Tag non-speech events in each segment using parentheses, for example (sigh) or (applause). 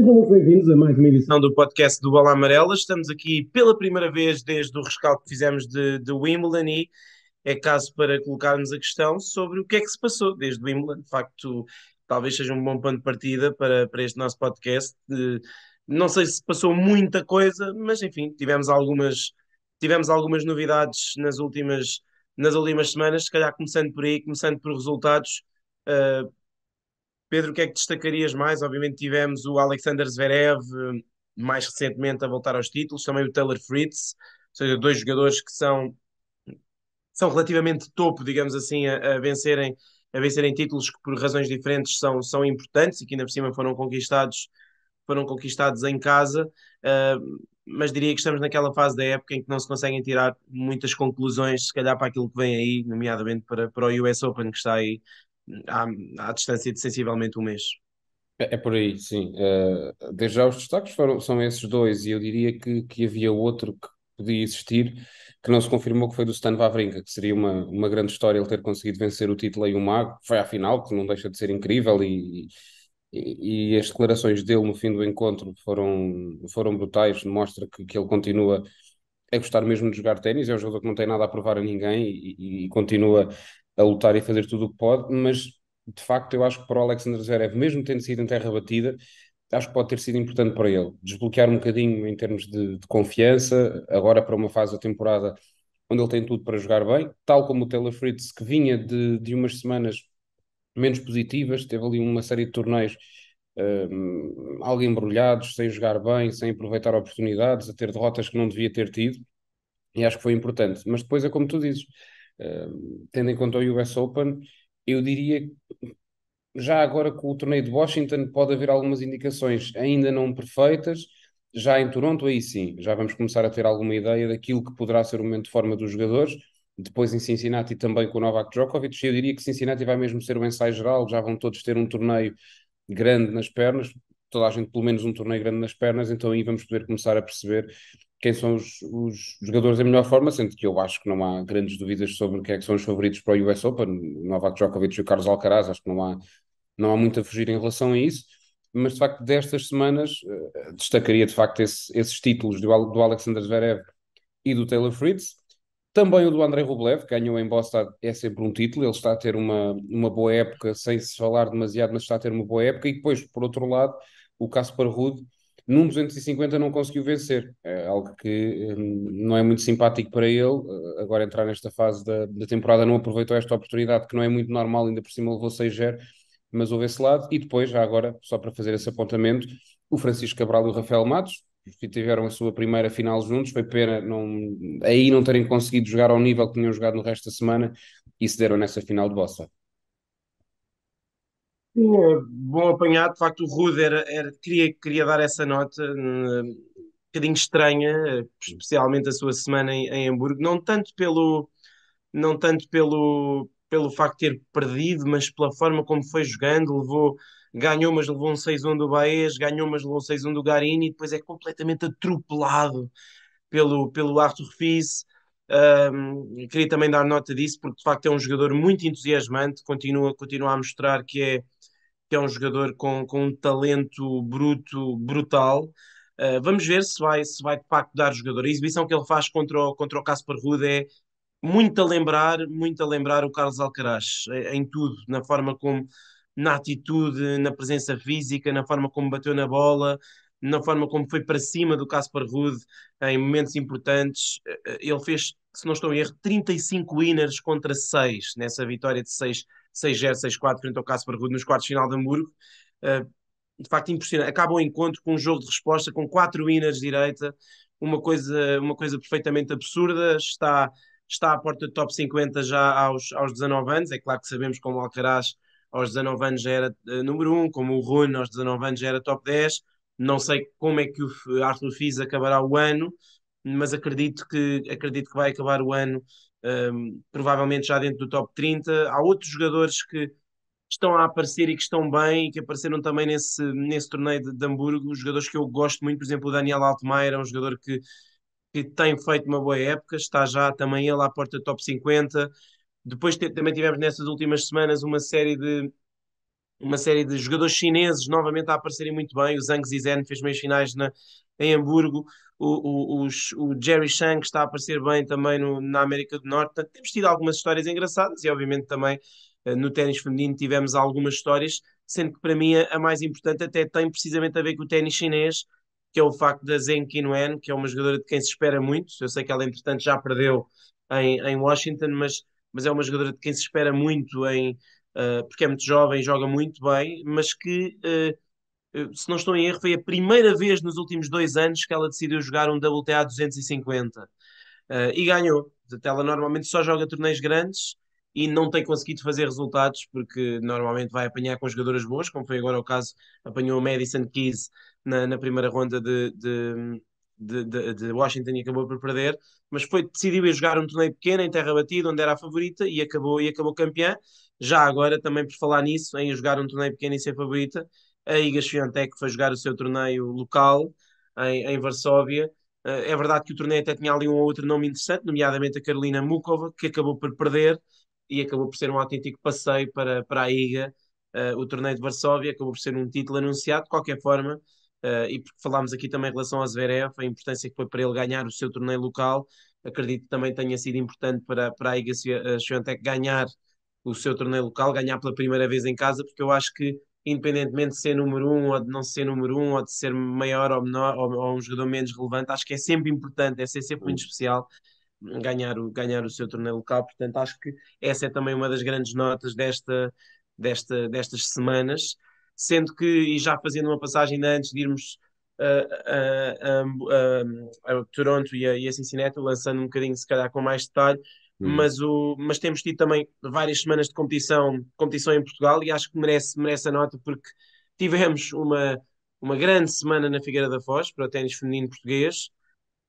Sejam muito bem-vindos a mais uma edição do podcast do Bola Amarela. Estamos aqui pela primeira vez desde o rescaldo que fizemos de, de Wimbledon e é caso para colocarmos a questão sobre o que é que se passou desde Wimbledon. De facto, talvez seja um bom ponto de partida para, para este nosso podcast. Não sei se passou muita coisa, mas enfim, tivemos algumas, tivemos algumas novidades nas últimas, nas últimas semanas, se calhar começando por aí, começando por resultados. Uh, Pedro, o que é que destacarias mais? Obviamente tivemos o Alexander Zverev, eh, mais recentemente a voltar aos títulos, também o Taylor Fritz, ou seja, dois jogadores que são, são relativamente topo, digamos assim, a, a vencerem a vencerem títulos que por razões diferentes são, são importantes e que ainda por cima foram conquistados foram conquistados em casa, uh, mas diria que estamos naquela fase da época em que não se conseguem tirar muitas conclusões, se calhar para aquilo que vem aí, nomeadamente para, para o US Open que está aí à, à distância de sensivelmente um mês. É, é por aí, sim. Uh, desde já os destaques foram, são esses dois, e eu diria que, que havia outro que podia existir, que não se confirmou que foi do Stan Wawrinka, que seria uma, uma grande história ele ter conseguido vencer o título e o Mago, foi à final, que não deixa de ser incrível, e, e, e as declarações dele no fim do encontro foram, foram brutais, mostra que, que ele continua a gostar mesmo de jogar ténis, é um jogador que não tem nada a provar a ninguém e, e continua a lutar e fazer tudo o que pode, mas de facto eu acho que para o Alexander Zverev, mesmo tendo sido em terra batida, acho que pode ter sido importante para ele. Desbloquear um bocadinho em termos de, de confiança, agora para uma fase da temporada onde ele tem tudo para jogar bem, tal como o Taylor Fritz, que vinha de, de umas semanas menos positivas, teve ali uma série de torneios um, algo embrulhados, sem jogar bem, sem aproveitar oportunidades, a ter derrotas que não devia ter tido, e acho que foi importante. Mas depois é como tu dizes, tendo em conta o US Open, eu diria já agora com o torneio de Washington pode haver algumas indicações ainda não perfeitas. Já em Toronto, aí sim, já vamos começar a ter alguma ideia daquilo que poderá ser o momento de forma dos jogadores. Depois em Cincinnati também com o Novak Djokovic. Eu diria que Cincinnati vai mesmo ser o um ensaio geral, já vão todos ter um torneio grande nas pernas, toda a gente pelo menos um torneio grande nas pernas, então aí vamos poder começar a perceber quem são os, os, jogadores em melhor forma, sendo que eu acho que não há grandes dúvidas sobre quem é que são os favoritos para o US Open, o Novak Djokovic e o Carlos Alcaraz, acho que não há, não há muito a fugir em relação a isso, mas de facto destas semanas eh, destacaria de facto esse, esses títulos do, do Alexander Zverev e do Taylor Fritz, também o do Andrei Rublev, que ganhou em Boston, é sempre um título, ele está a ter uma, uma boa época, sem se falar demasiado, mas está a ter uma boa época, e depois, por outro lado, o Kaspar Ruud, num 250 não conseguiu vencer, é algo que hum, não é muito simpático para ele. Eh, agora entrar nesta fase da, da temporada não aproveitou esta oportunidade, que não é muito normal, ainda por cima levou 6-0, mas houve esse lado. E depois, já agora, só para fazer esse apontamento, o Francisco Cabral e o Rafael Matos, que tiveram a sua primeira final juntos, foi pena não, aí não terem conseguido jogar ao nível que tinham jogado no resto da semana e se deram nessa final de bossa. Sim, é bom apanhado. De facto, o Rude era, era, queria, queria dar essa nota hum, um bocadinho estranha, especialmente a sua semana em, em Hamburgo. Não tanto pelo, não tanto pelo, pelo facto de ter perdido, mas pela forma como foi jogando. Levou, ganhou, mas levou um 6-1 do Baez, ganhou, mas levou um 6-1 do Garini, e depois é completamente atropelado pelo, pelo Arthur Fils. Um, queria também dar nota disso, porque de facto é um jogador muito entusiasmante, continua, continua a mostrar que é que é um jogador com, com um talento bruto, brutal. Uh, vamos ver se vai, se vai de facto dar jogador. A exibição que ele faz contra o, contra o Casper Ruud é muito a lembrar, muito a lembrar o Carlos Alcaraz, eh, em tudo, na forma como, na atitude, na presença física, na forma como bateu na bola, na forma como foi para cima do Casper Ruud em momentos importantes. Eh, eh, ele fez, se não estou em erro, 35 winners contra 6 nessa vitória de 6 6-0, 6-4 frente ao Casper Ruud nos quartos de final de Hamburgo. Uh, de facto, impressionante. Acaba o encontro com um jogo de resposta, com quatro winners direita, uma coisa, uma coisa perfeitamente absurda. Está, está à porta do top 50 já aos, aos 19 anos. É claro que sabemos como o Alcaraz aos 19 anos já era uh, número 1, como o Rune aos 19 anos já era top 10. Não sei como é que o Arthur Fiz acabará o ano, mas acredito que, acredito que vai acabar o ano um, provavelmente já dentro do top 30. Há outros jogadores que estão a aparecer e que estão bem e que apareceram também nesse, nesse torneio de, de Hamburgo. Jogadores que eu gosto muito, por exemplo, o Daniel Altmaier é um jogador que, que tem feito uma boa época, está já também ele à porta do top 50. Depois também tivemos nessas últimas semanas uma série de uma série de jogadores chineses novamente a aparecerem muito bem. O Zhang Zizhen fez meias finais na, em Hamburgo o, o, o Jerry Shang está a aparecer bem também no, na América do Norte. Portanto, temos tido algumas histórias engraçadas e, obviamente, também eh, no ténis feminino tivemos algumas histórias, sendo que para mim a, a mais importante até tem precisamente a ver com o ténis chinês, que é o facto da Zheng Qinwen, que é uma jogadora de quem se espera muito. Eu sei que ela, entretanto, já perdeu em, em Washington, mas, mas é uma jogadora de quem se espera muito, em, uh, porque é muito jovem, joga muito bem, mas que uh, eh, se não estou em erro, foi a primeira vez nos últimos dois anos que ela decidiu jogar um WTA 250 uh, e ganhou. Ela normalmente só joga torneios grandes e não tem conseguido fazer resultados porque normalmente vai apanhar com jogadoras boas, como foi agora o caso, apanhou o Madison Keys na, na primeira ronda de, de, de, de, Washington e acabou por perder, mas foi, decidiu ir jogar um torneio pequeno em terra batida, onde era a favorita e acabou, e acabou campeã. Já agora, também por falar nisso, em jogar um torneio pequeno e ser favorita, a Iga Swiatek foi jogar o seu torneio local em, em Varsóvia. Eh, é verdade que o torneio até tinha ali um ou outro nome interessante, nomeadamente a Carolina Mukova, que acabou por perder e acabou por ser um autêntico passeio para, para a Iga. Uh, o torneio de Varsóvia acabou por ser um título anunciado, de qualquer forma, uh, e porque falámos aqui também em relação a Zverev, a importância que foi para ele ganhar o seu torneio local, acredito que também tenha sido importante para, para a Iga Swiatek ganhar o seu torneio local, ganhar pela primeira vez em casa, porque eu acho que independentemente de ser número um ou de não ser número um ou de ser maior ou menor ou, ou um jogador menos relevante, acho que é sempre importante, é sempre muito hum. especial ganhar o, ganhar o seu torneio local. Portanto, acho que essa é também uma das grandes notas desta, desta, destas semanas. Sendo que, e já fazendo uma passagem antes de irmos a, a, a, a Toronto e a, e a Cincinnati, lançando um bocadinho, se calhar, com mais detalhe, Uhum. Mas, o, mas temos tido também várias semanas de competição, competição em Portugal e acho que merece, merece a nota porque tivemos uma, uma grande semana na Figueira da Foz para o ténis feminino português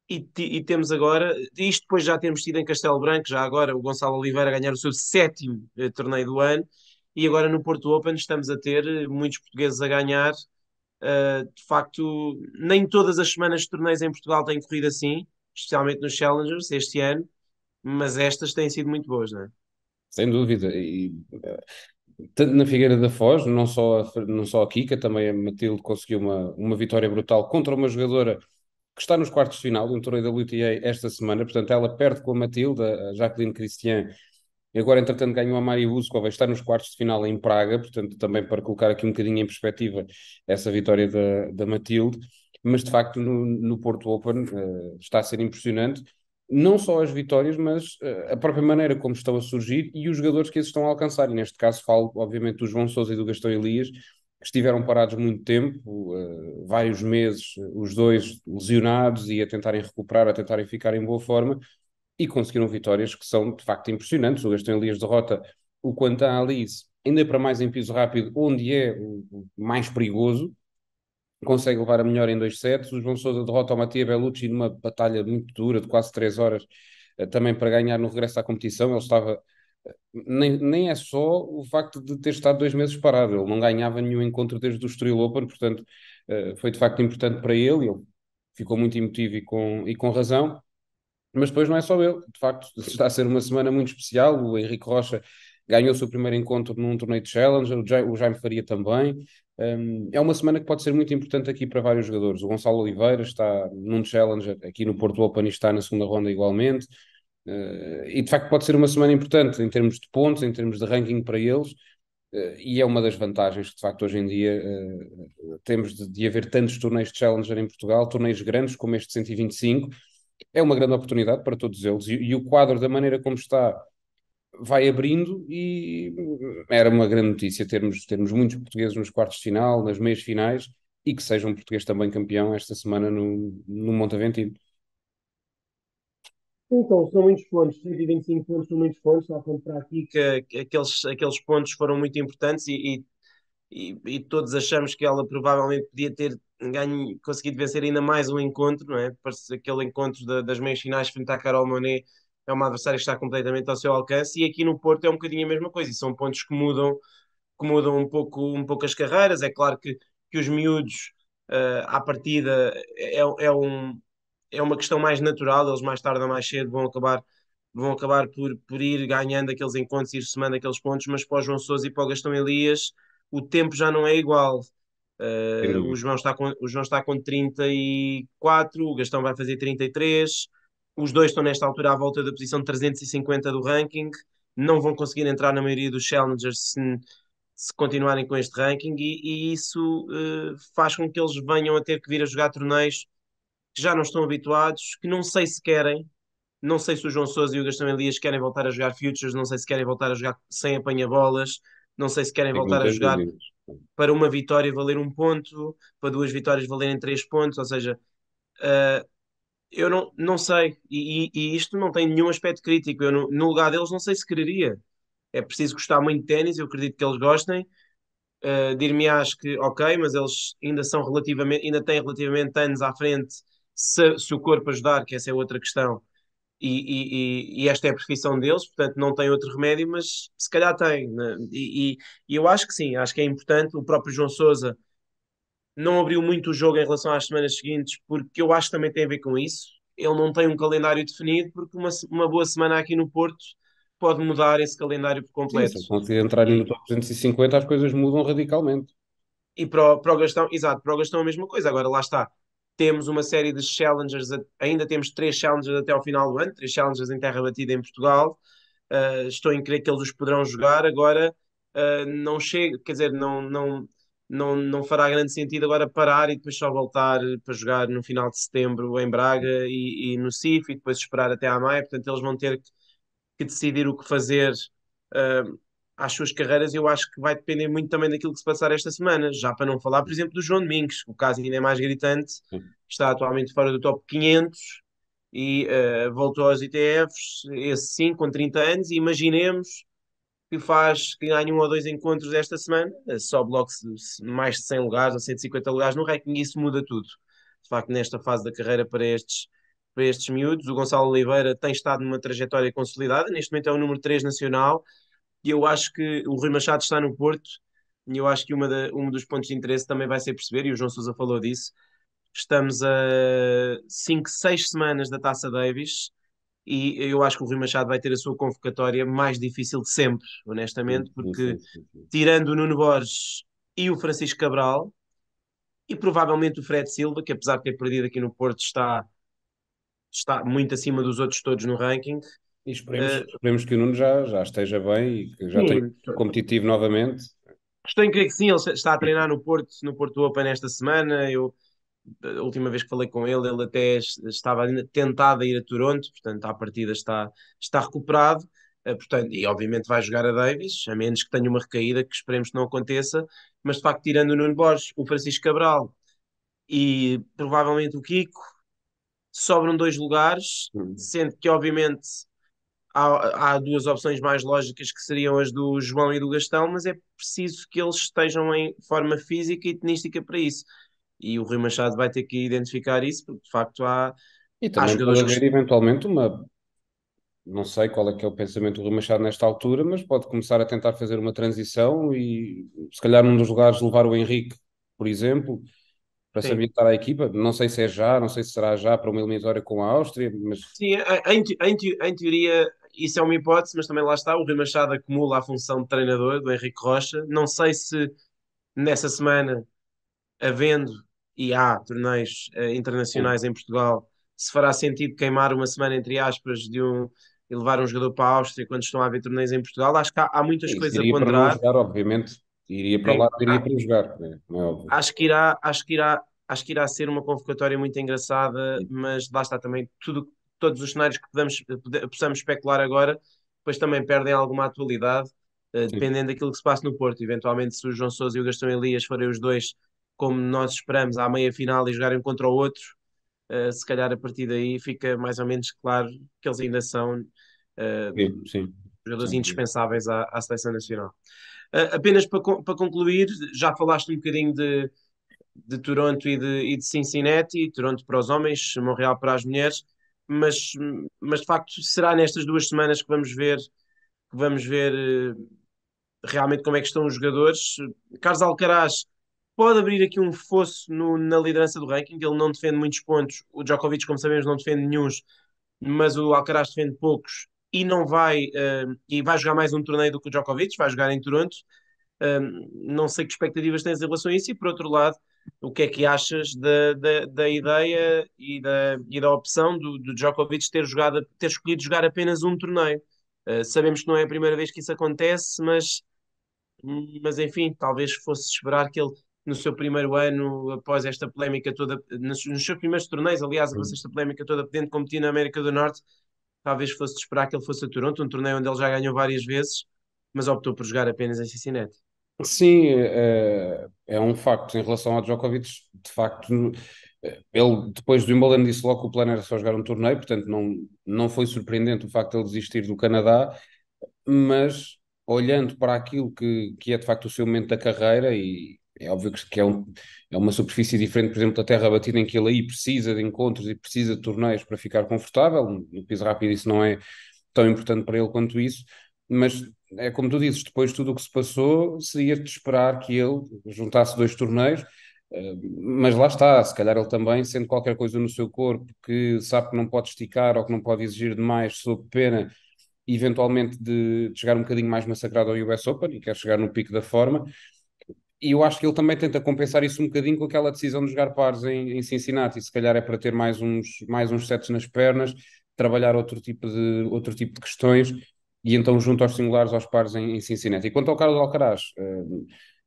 e, e, temos agora, isto depois já temos tido em Castelo Branco, já agora o Gonçalo Oliveira ganhar o seu sétimo eh, torneio do ano e agora no Porto Open estamos a ter eh, muitos portugueses a ganhar. Uh, de facto, nem todas as semanas de torneios em Portugal têm corrido assim, especialmente nos Challengers este ano mas estas têm sido muito boas, não é? Sem dúvida. E, tanto na Figueira da Foz, não só a, não só a Kika, também a Matilde conseguiu uma, uma vitória brutal contra uma jogadora que está nos quartos de final do um torneio da WTA esta semana. Portanto, ela perde com a Matilde, a Jacqueline Christian, e agora, entretanto, ganhou a Mari Uskova, está nos quartos de final em Praga, portanto, também para colocar aqui um bocadinho em perspectiva essa vitória da, da Matilde. Mas, de facto, no, no Porto Open uh, está a ser impressionante não só as vitórias, mas eh, a própria maneira como estão a surgir e os jogadores que esses estão a alcançar. E neste caso falo, obviamente, do João Sousa e do Gastão Elias, que estiveram parados muito tempo, uh, vários meses, eh, os dois lesionados e a tentarem recuperar, a tentarem ficar em boa forma, e conseguiram vitórias que são de facto impressionantes. O Gastão Elias derrota o Quantan Alice, ainda para mais em piso rápido, onde é o mais perigoso, consegue levar a melhor em dois sets. O João Sousa derrota o Matia Bellucci numa batalha muito dura, de quase três horas, eh, também para ganhar no regresso à competição. Ele estava. Eh, nem, nem é só o facto de ter estado dois meses parado, ele não ganhava nenhum encontro desde o Estoril Open, portanto eh, foi de facto importante para ele, ele ficou muito emotivo e com, e com razão. Mas depois não é só ele, de facto, (laughs) está a ser uma semana muito especial. O Henrique Rocha ganhou o seu primeiro encontro num torneio de Challenger, o Jaime, o Jaime Faria também. Um, é uma semana que pode ser muito importante aqui para vários jogadores. O Gonçalo Oliveira está num Challenger aqui no Porto Open e está na segunda ronda igualmente. Uh, e de facto pode ser uma semana importante em termos de pontos, em termos de ranking para eles. Uh, e é uma das vantagens que de facto hoje em dia uh, temos de, de haver tantos torneios de Challenger em Portugal, torneios grandes como este 125. É uma grande oportunidade para todos eles. E, e o quadro, da maneira como está, vai abrindo e eh, era uma grande notícia termos, termos muitos portugueses nos quartos de final, nas meias finais e que seja um português também campeão esta semana no, no Aventino. Então, são muitos pontos, 125 pontos são muitos pontos, ao contrário aqui que, que aqueles, aqueles pontos foram muito importantes e, e, e, todos achamos que ela provavelmente podia ter ganho, conseguido vencer ainda mais um encontro, não é? Aquele encontro das meias finais frente à Carol Monet é uma adversária que está completamente ao seu alcance, e aqui no Porto é um bocadinho a mesma coisa, e são pontos que mudam, que mudam um, pouco, um pouco as carreiras. É claro que, que os miúdos, uh, à partida, é, é, um, é uma questão mais natural, eles mais tarde ou mais cedo vão acabar vão acabar por, por ir ganhando aqueles encontros, ir semando aqueles pontos, mas para o João Sousa e para o Gastão Elias o tempo já não é igual. Uh, o, João está com, o João está com 34, o Gastão vai fazer 33, os dois estão nesta altura à volta da posição 350 do ranking, não vão conseguir entrar na maioria dos challengers se, se continuarem com este ranking, e, e isso uh, faz com que eles venham a ter que vir a jogar torneios que já não estão habituados, que não sei se querem, não sei se o João Sousa e o Gastão Elias querem voltar a jogar futures, não sei se querem voltar a jogar sem apanha-bolas, não sei se querem voltar a jogar para uma vitória valer um ponto, para duas vitórias valerem três pontos, ou seja, uh, eu não, não sei, e, e, isto não tem nenhum aspecto crítico. Eu, no, no lugar deles, não sei se quereria. É preciso gostar muito de ténis, eu acredito que eles gostem. Uh, eh, Dir-me acho que ok, mas eles ainda são relativamente, ainda têm relativamente anos à frente se, se o corpo ajudar, que essa é outra questão, e, e, e, esta é a profissão deles, portanto não tem outro remédio, mas se calhar tem. Né? E, e, eu acho que sim, acho que é importante. O próprio João Souza não abriu muito o jogo em relação às semanas seguintes, porque eu acho que também tem a ver com isso. Ele não tem um calendário definido, porque uma, uma boa semana aqui no Porto pode mudar esse calendário por completo. Sim, se conseguir entrar no top 250, as coisas mudam radicalmente. E para o, para o Gastão, exato, para o Gastão a mesma coisa. Agora lá está, temos uma série de challengers, ainda temos três challengers até ao final do ano, três challengers em terra batida em Portugal. Uh, estou em crer que eles os poderão jogar. Agora uh, não chega, quer dizer, não, não não, não fará grande sentido agora parar e depois só voltar para jogar no final de setembro em Braga e, e no CIF e depois esperar até à Maia. Portanto, eles vão ter que, que decidir o que fazer uh, às suas carreiras. Eu acho que vai depender muito também daquilo que se passar esta semana. Já para não falar, por exemplo, do João Domingos, o caso ainda é mais gritante, está atualmente fora do top 500 e uh, voltou aos ITFs, esse sim, com 30 anos. E imaginemos que faz que ganhe um ou dois encontros esta semana, eh, só logo mais de 100 lugares ou 150 lugares no ranking e isso muda tudo. De facto, nesta fase da carreira para estes, para estes miúdos, o Gonçalo Oliveira tem estado numa trajetória consolidada, neste momento é o número 3 nacional e eu acho que o Rui Machado está no Porto e eu acho que uma da, um dos pontos de interesse também vai ser perceber, e o João Sousa falou disso, estamos a 5, 6 semanas da Taça Davis, e eu acho que o Rui Machado vai ter a sua convocatória mais difícil de sempre, honestamente, porque tirando o Nuno Borges e o Francisco Cabral, e provavelmente o Fred Silva, que apesar de ter perdido aqui no Porto, está, está muito acima dos outros todos no ranking. E esperemos, uh, esperemos que o Nuno já, já esteja bem e que já tenha competitivo novamente. Estou em crer que sim, ele está a treinar no Porto, no Porto Open esta semana. Eu a última vez que falei com ele, ele até estava tentado a ir a Toronto, portanto, à partida está, está recuperado. Eh, portanto, e obviamente vai jogar a Davis, a menos que tenha uma recaída que esperemos que não aconteça, mas de facto, tirando o Nuno Borges, o Francisco Cabral e provavelmente o Kiko, sobram dois lugares, sendo que obviamente há, há duas opções mais lógicas que seriam as do João e do Gastão, mas é preciso que eles estejam em forma física e tenística para isso e o Rui Machado vai ter que identificar isso, porque de facto há. E também há jogadores pode haver que... eventualmente uma. Não sei qual é que é o pensamento do Rui Machado nesta altura, mas pode começar a tentar fazer uma transição e se calhar num dos lugares levar o Henrique, por exemplo, para se ambientar à equipa. Não sei se é já, não sei se será já para uma eliminatória com a Áustria, mas. Sim, em, em, em teoria isso é uma hipótese, mas também lá está, o Rui Machado acumula a função de treinador do Henrique Rocha. Não sei se nessa semana, havendo e há torneios eh, internacionais em Portugal, se fará sentido queimar uma semana, entre aspas, de um e levar um jogador para a Áustria quando estão a haver torneios em Portugal, acho que há, há muitas Isso, coisas a ponderar. Para jogar, obviamente, iria para lá, iria para jogar, né? é Acho que irá, acho que irá, acho que irá ser uma convocatória muito engraçada, mas lá está também tudo, todos os cenários que podemos, possamos especular agora, pois também perdem alguma atualidade, uh, dependendo daquilo que se passa no Porto. Eventualmente, se o João Sousa e o Gastão Elias forem os dois como nós esperamos, à meia final e jogarem contra o outro, uh, se calhar a partir daí fica mais ou menos claro que eles ainda são uh, sim, sim. jogadores sim, indispensáveis à, à, seleção nacional. Uh, apenas para, para concluir, já falaste um bocadinho de, de Toronto e de, e de Cincinnati, Toronto para os homens, Montreal para as mulheres, mas, mas de facto será nestas duas semanas que vamos ver que vamos ver realmente como é que estão os jogadores. Carlos Alcaraz pode abrir aqui um fosso no, na liderança do ranking. Ele não defende muitos pontos. O Djokovic, como sabemos, não defende nenhum, mas o Alcaraz defende poucos e não vai uh, e vai jogar mais um torneio do que o Djokovic, vai jogar em Toronto. Ehm, não sei que expectativas tens em relação a isso, e por outro lado, o que é que achas da, da, da ideia e da, e da opção do, do Djokovic ter, jogado, ter escolhido jogar apenas um torneio? Uh, sabemos que não é a primeira vez que isso acontece, mas, mas enfim, talvez fosse esperar que ele no seu primeiro ano, após esta polémica toda, nos, seus primeiros torneios, aliás, após esta polémica toda, podendo competir na América do Norte, talvez fosse de esperar que ele fosse a Toronto, um torneio onde ele já ganhou várias vezes, mas optou por jogar apenas em Cincinnati. Sim, é, é um facto. Em relação ao Djokovic, de facto, eh, ele depois do Wimbledon disse logo que o plano era só jogar um torneio, portanto não, não foi surpreendente o facto de ele desistir do Canadá, mas olhando para aquilo que, que é de facto o seu momento da carreira e, é óbvio que é, um, é, uma superfície diferente, por exemplo, da terra batida, em que ele aí precisa de encontros e precisa de torneios para ficar confortável. No piso rápido, isso não é tão importante para ele quanto isso, mas é como tu dizes, depois tudo o que se passou seria de esperar que ele juntasse dois torneios. Eh, mas lá está, se calhar ele também sendo qualquer coisa no seu corpo que sabe que não pode esticar ou que não pode exigir demais sob pena eventualmente de, de chegar um bocadinho mais massacrado ao US Open e quer chegar no pico da forma, e eu acho que ele também tenta compensar isso um bocadinho com aquela decisão de jogar pares em, em Cincinnati. Se calhar é para ter mais uns, mais uns sets nas pernas, trabalhar outro tipo de, outro tipo de questões e então junto aos singulares, aos pares em, em Cincinnati. E quanto ao Carlos Alcaraz, eh,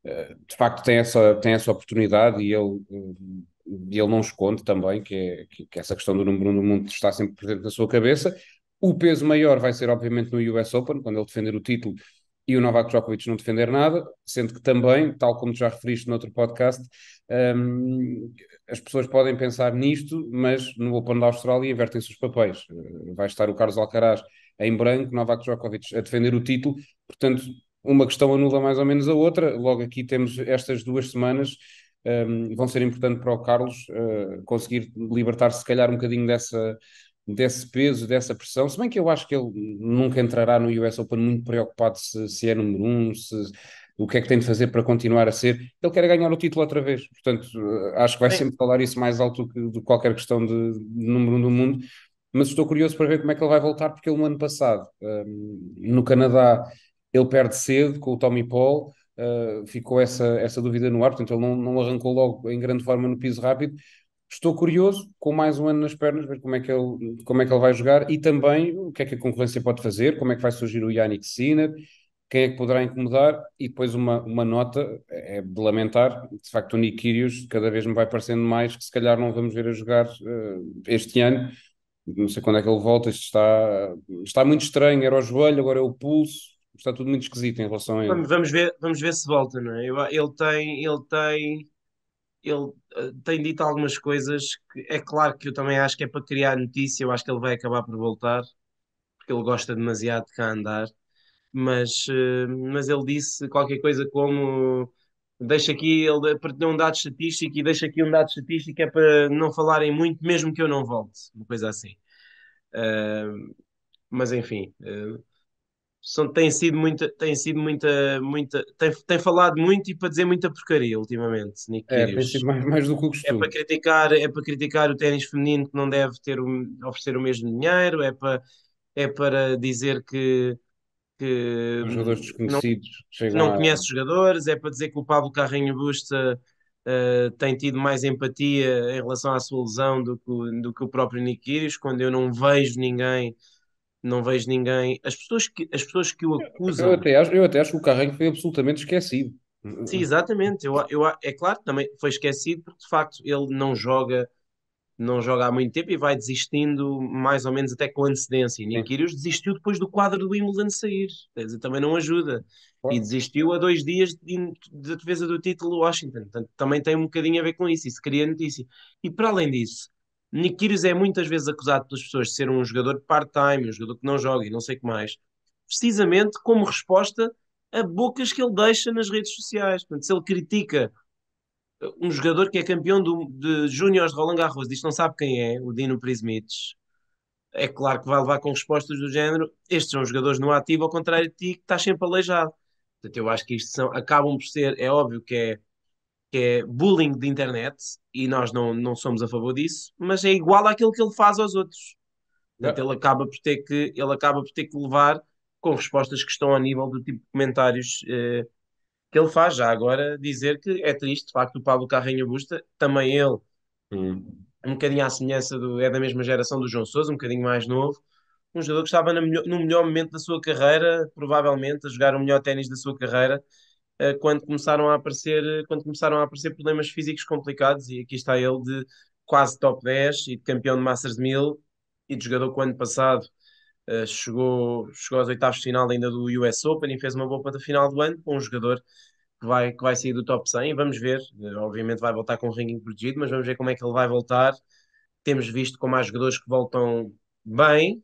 eh, de facto tem essa, tem essa oportunidade e ele, eh, ele não esconde também que, é, que essa questão do número um do mundo está sempre presente na sua cabeça. O peso maior vai ser, obviamente, no US Open, quando ele defender o título e o Novak Djokovic não defender nada, sendo que também, tal como já referiste noutro podcast, um, as pessoas podem pensar nisto, mas no Open da Austrália invertem-se os papéis. Vai estar o Carlos Alcaraz em branco, Novak Djokovic a defender o título, portanto, uma questão anula mais ou menos a outra. Logo aqui temos estas duas semanas. Um, vão ser importantes para o Carlos uh, conseguir libertar-se, se calhar, um bocadinho dessa, desse peso, dessa pressão, se bem que eu acho que ele nunca entrará no US Open muito preocupado se, se é número um, se, o que é que tem de fazer para continuar a ser. Ele quer ganhar o título outra vez, portanto, eh, acho que vai Sim. sempre falar isso mais alto que de qualquer questão de, de número um do mundo. Mas estou curioso para ver como é que ele vai voltar, porque ele, no ano passado, um, ehm, no Canadá, ele perde cedo com o Tommy Paul, uh, ficou essa, essa dúvida no ar, portanto, ele não, não arrancou logo em grande forma no piso rápido Estou curioso, com mais um ano nas pernas, ver como é que ele, como é que ele vai jogar e também o que é que a concorrência pode fazer, como é que vai surgir o Yannick Sinner, quem é que poderá incomodar e depois uma, uma nota, é de lamentar, de facto o Nick Kyrgios cada vez me vai parecendo mais que se calhar não vamos ver a jogar uh, este ano, não sei quando é que ele volta, isto está, está muito estranho, era o joelho, agora é o pulso, está tudo muito esquisito em relação a ele. Vamos ver, vamos ver se volta, não é? Ele tem, ele tem ele uh, tem dito algumas coisas que é claro que eu também acho que é para criar notícia, eu acho que ele vai acabar por voltar, porque ele gosta demasiado de cá andar, mas, uh, mas ele disse qualquer coisa como deixa aqui, ele eh, partilhou um dado estatístico e deixa aqui um dado estatístico é para não falarem muito, mesmo que eu não volte, uma coisa assim. Uh, mas enfim, uh, são, tem sido muita, tem sido muita, muita, tem, tem falado muito e para dizer muita porcaria ultimamente, Nick É, mais, mais, do que o é costume. É para criticar, é para criticar o ténis feminino que não deve ter o, oferecer o mesmo dinheiro, é para, é para dizer que, que os jogadores desconhecidos não, não a... conhece jogadores, é para dizer que o Pablo Carrinho Busta uh, tem tido mais empatia em relação à sua lesão do que, do que o próprio Nick Kyrgios, quando eu não vejo ninguém não vejo ninguém. As pessoas que, as pessoas que o acusam. Eu até, acho, eu até acho que o Carrego foi absolutamente esquecido. Sim, exatamente. Eu, eu, é claro que também foi esquecido porque de facto ele não joga, não joga há muito tempo e vai desistindo mais ou menos até com antecedência. E Nikirius desistiu depois do quadro do Wimbledon sair, quer dizer, também não ajuda. E desistiu a dois dias da defesa do título Washington. Portanto, também tem um bocadinho a ver com isso. Isso cria notícia. E para além disso, Nick é muitas vezes acusado pelas pessoas de ser um jogador part-time, um jogador que não joga e não sei o que mais, precisamente como resposta a bocas que ele deixa nas redes sociais. Portanto, se ele critica um jogador que é campeão do, de Júnior de Roland Garros, diz não sabe quem é, o Dino Prismites, é claro que vai levar com respostas do género, estes são jogadores no ativo, ao contrário de ti, que estás sempre aleijado. Portanto, eu acho que isto são, acabam por ser, é óbvio que é que é bullying de internet, e nós não, não somos a favor disso, mas é igual àquilo que ele faz aos outros. Portanto, ele acaba por ter que ele acaba por ter que levar com respostas que estão a nível do tipo de comentários eh, que ele faz já agora dizer que é triste de facto o Pablo Carrinho Busta também ele hum. um bocadinho à semelhança do é da mesma geração do João Sousa um bocadinho mais novo um jogador que estava melhor, no melhor momento da sua carreira provavelmente a jogar o melhor ténis da sua carreira eh, quando começaram a aparecer quando começaram a aparecer problemas físicos complicados e aqui está ele de quase top 10 e de campeão de Masters 1000 e de jogador que o ano passado uh, chegou, chegou às oitavas de final ainda do US Open e fez uma boa ponta final do ano com um jogador que vai, que vai sair do top 100 vamos ver, eh, obviamente vai voltar com o ranking protegido, mas vamos ver como é que ele vai voltar temos visto como há jogadores que voltam bem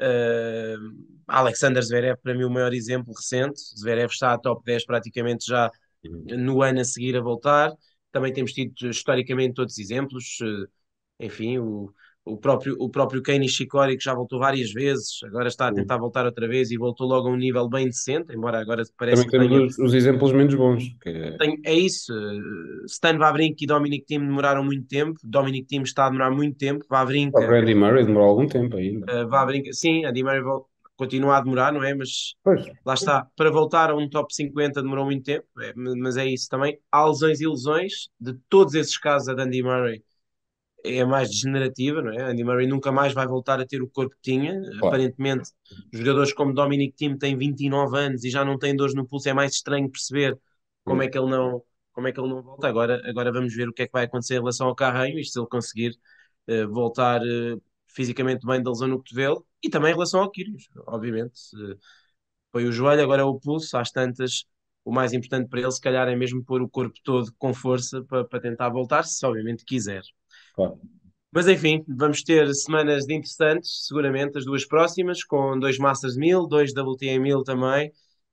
uh, Alexander Zverev, para mim, o maior exemplo recente. Zverev está a top 10 praticamente já uhum. no ano a seguir a voltar. Também temos tido historicamente outros exemplos. Eh, enfim, o, o próprio, o próprio Ken Nishikori, que já voltou várias vezes, agora está a uhum. tentar voltar outra vez e voltou logo a um nível bem decente, embora agora parece Também que temos os, os exemplos menos bons. Que... É Tem, é isso. Eh, Stan Wawrinka e Dominic Thiem demoraram muito tempo. Dominic Thiem está a demorar muito tempo. Wawrinka... O Andy Murray demorou algum tempo ainda. Uh, Wawrinka... Sim, Andy Murray voltou continua a demorar, não é? Mas pois. lá está, para voltar a um top 50 demorou muito tempo, é, mas é isso também. Há lesões e lesões, de todos esses casos a Andy Murray é mais degenerativa, não é? Andy Murray nunca mais vai voltar a ter o corpo que tinha. Claro. Aparentemente, jogadores como Dominic Thiem têm 29 anos e já não têm dores no pulso, é mais estranho perceber como é que ele não como é que ele não volta agora agora vamos ver o que é que vai acontecer em relação ao Carranho e se ele conseguir uh, voltar uh, fisicamente bem da lesão no cotovelo e também em relação ao Quirios, obviamente. Foi o joelho, agora é o pulso, às tantas o mais importante para ele, se calhar, é mesmo pôr o corpo todo com força para, para tentar voltar, se obviamente quiser. Claro. Mas enfim, vamos ter semanas de interessantes, seguramente, as duas próximas, com dois Masters 1000, dois WTA 1000 também.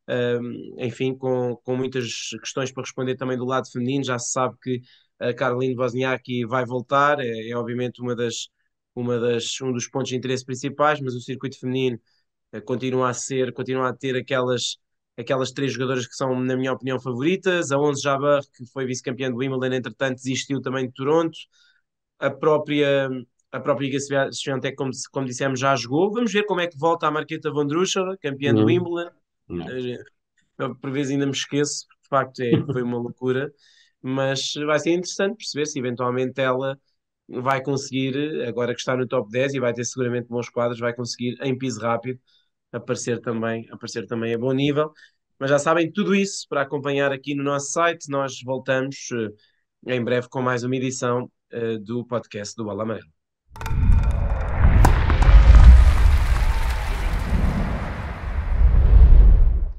Um, enfim, com, com muitas questões para responder também do lado feminino. Já se sabe que a Caroline Wozniacki vai voltar, é, é obviamente uma das uma das, um dos pontos de interesse principais, mas o circuito feminino eh, continua a ser, continua a ter aquelas aquelas três jogadoras que são, na minha opinião, favoritas. A 11 Jabar, que foi vice-campeã do Wimbledon, entretanto desistiu também de Toronto. A própria, a própria Iga Swiatek, como, como dissemos, já jogou. Vamos ver como é que volta a Marqueta Vondrushova, campeã não. do hum. Wimbledon. Não. Eh, por vezes ainda me esqueço, de facto é, foi uma loucura. Mas vai ser interessante perceber se eventualmente ela vai conseguir, agora que está no top 10 e vai ter seguramente bons quadros, vai conseguir em piso rápido aparecer também, aparecer também a bom nível. Mas já sabem tudo isso para acompanhar aqui no nosso site. Nós voltamos eh, em breve com mais uma edição eh, do podcast do Bola Amarelo.